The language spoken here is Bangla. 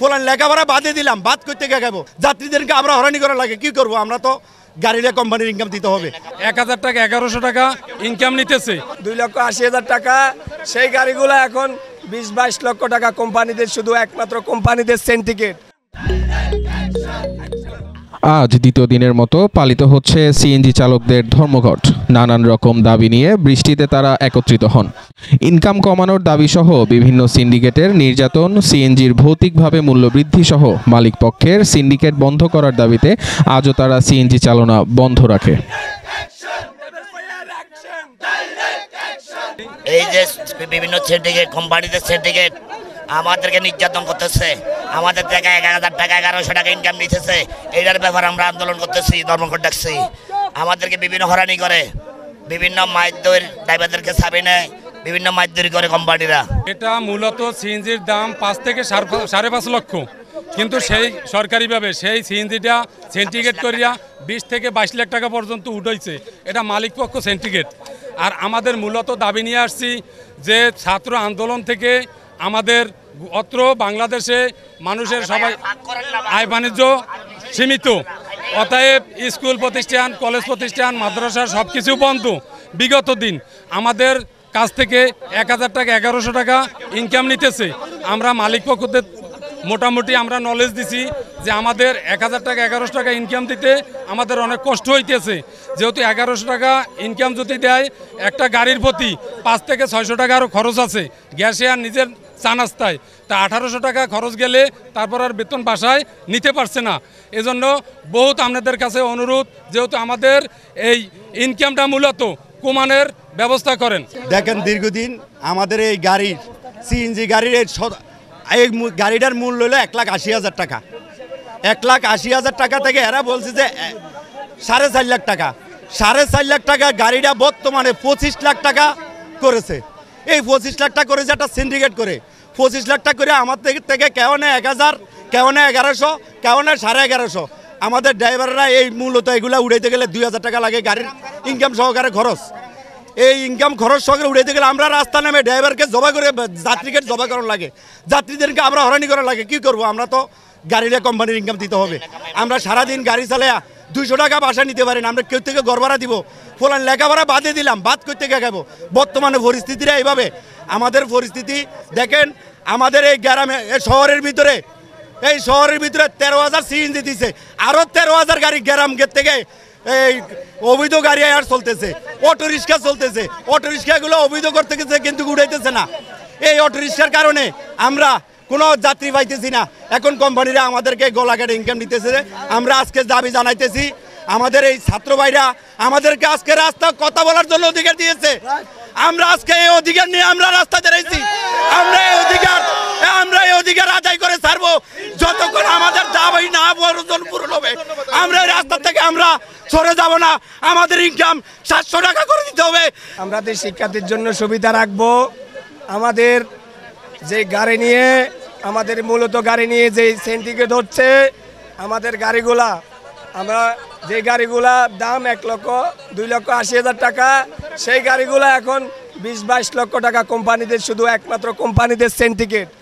ফলান লেখাপড়া বাদে দিলাম বাদ করতে গিয়ে যাত্রীদেরকে আমরা হরানি করা লাগে কি করব আমরা তো গাড়িটা কোম্পানির ইনকাম দিতে হবে এক হাজার টাকা এগারোশো টাকা ইনকাম নিতেছে দুই লক্ষ আশি হাজার টাকা সেই গাড়িগুলো এখন বিশ বাইশ লক্ষ টাকা কোম্পানিদের শুধু একমাত্র কোম্পানিদের সেন্টিকেট আজ দ্বিতীয় দিনের মতো পালিত হচ্ছে সিএনজি চালকদের ধর্মঘট নানান রকম দাবি নিয়ে বৃষ্টিতে তারা একত্রিত হন ইনকাম কমানোর দাবিসহ বিভিন্ন সিন্ডিকেটের নির্যাতন সিএনজির ভৌতিকভাবে মূল্যবৃদ্ধিসহ মালিকপক্ষের সিন্ডিকেট বন্ধ করার দাবিতে আজও তারা সিএনজি চালনা বন্ধ রাখে এই যে বিভিন্ন সিন্ডিকেট কোম্পানিদের সিন্ডিকেট আমাদেরকে নির্যাতন করতেছে আমাদের থেকে এক হাজার টাকা এগারোশো টাকা ইনকাম নিতেছে এটার ব্যাপারে আমরা আন্দোলন করতেছি ধর্মঘট ডাকছি আমাদেরকে বিভিন্ন হরানি করে বিভিন্ন মাইদ্যর ড্রাইভারদেরকে ছাবি নেয় বিভিন্ন মাইদ্যর করে কোম্পানিরা এটা মূলত সিএনজির দাম পাঁচ থেকে সাড়ে পাঁচ লক্ষ কিন্তু সেই সরকারিভাবে সেই সিএনজিটা সেন্টিগ্রেট করিয়া বিশ থেকে বাইশ লাখ টাকা পর্যন্ত উঠেছে এটা মালিকপক্ষ সেন্টিগ্রেট আর আমাদের মূলত দাবি নিয়ে আসছি যে ছাত্র আন্দোলন থেকে আমাদের অত্র বাংলাদেশে মানুষের সবাই আয় বাণিজ্য সীমিত অতএব স্কুল প্রতিষ্ঠান কলেজ প্রতিষ্ঠান মাদ্রাসা সব কিছু বন্ধ বিগত দিন আমাদের কাছ থেকে এক হাজার টাকা এগারোশো টাকা ইনকাম নিতেছে আমরা মালিক পক্ষদের মোটামুটি আমরা নলেজ দিছি যে আমাদের এক হাজার টাকা এগারোশো টাকা ইনকাম দিতে আমাদের অনেক কষ্ট হইতেছে যেহেতু এগারোশো টাকা ইনকাম যদি দেয় একটা গাড়ির প্রতি পাঁচ থেকে ছয়শো টাকা আরও খরচ আছে গ্যাসে আর নিজের চা নাস্তায় তা আঠারোশো টাকা খরচ গেলে তারপর আর বেতন বাসায় নিতে পারছে না এজন্য বহুত আপনাদের কাছে অনুরোধ যেহেতু আমাদের এই ইনকামটা মূলত কমানের ব্যবস্থা করেন দেখেন দীর্ঘদিন আমাদের এই গাড়ির সিএনজি গাড়ির এই গাড়িটার মূল্য হলো এক লাখ আশি হাজার টাকা এক লাখ আশি হাজার টাকা থেকে এরা বলছে যে সাড়ে চার লাখ টাকা সাড়ে চার লাখ টাকা গাড়িটা বর্তমানে পঁচিশ লাখ টাকা করেছে এই পঁচিশ লাখ টাকা করে যে একটা সিন্ডিকেট করে পঁচিশ লাখ টাকা করে আমার থেকে কেউ নেয় এক হাজার কেউ নেয় এগারোশো কেউ নেয় সাড়ে এগারোশো আমাদের ড্রাইভাররা এই মূলত এগুলো উড়াইতে গেলে দুই হাজার টাকা লাগে গাড়ির ইনকাম সহকারে খরচ এই ইনকাম খরচ সহকারে উড়াইতে গেলে আমরা রাস্তা নামে ড্রাইভারকে জবা করে যাত্রীকে জবা করার লাগে যাত্রীদেরকে আমরা হরানি করা লাগে কি করব আমরা তো গাড়ির কোম্পানির ইনকাম দিতে হবে আমরা সারাদিন গাড়ি চালায়া দুইশো টাকা বাসা নিতে পারেন আমরা কেউ থেকে ভাড়া দিব ফলান লেখাপড়া বাদে দিলাম বাদ করতে গেবো বর্তমানে পরিস্থিতিরা এইভাবে আমাদের পরিস্থিতি দেখেন আমাদের এই গ্রামে শহরের ভিতরে এই শহরের ভিতরে তেরো হাজার সিএনজি দিছে আরও তেরো হাজার গাড়ি গ্রাম গেট থেকে এই অবৈধ গাড়ি আর চলতেছে অটো রিক্সা চলতেছে অটো রিক্সাগুলো অবৈধ করতে গেছে কিন্তু উড়াইতেছে না এই অটো রিক্সার কারণে আমরা কোনো যাত্রী পাইতেছি না এখন কোম্পানিরা আমাদেরকে গোলাঘাট ইনকাম দিতেছে আমরা আজকে দাবি জানাইতেছি আমাদের এই ছাত্র ভাইরা আমাদেরকে আজকে রাস্তা কথা বলার জন্য অধিকার দিয়েছে আমরা আজকে এই অধিকার নিয়ে আমরা রাস্তা দাঁড়াইছি আমরা এই অধিকার আমরা এই অধিকার আদায় করে ছাড়বো যতক্ষণ আমাদের দাবি না বর্জন পূরণ হবে আমরা এই রাস্তা থেকে আমরা সরে যাব না আমাদের ইনকাম সাতশো টাকা করে দিতে হবে আমাদের শিক্ষার্থীর জন্য সুবিধা রাখবো আমাদের যে গাড়ি নিয়ে আমাদের মূলত গাড়ি নিয়ে যে সেন্টিকে ধরছে আমাদের গাড়িগুলা আমরা যে গাড়িগুলা দাম এক লক্ষ দুই লক্ষ আশি হাজার টাকা সেই গাড়িগুলা এখন বিশ বাইশ লক্ষ টাকা কোম্পানিদের শুধু একমাত্র কোম্পানিদের সেন্টিকেট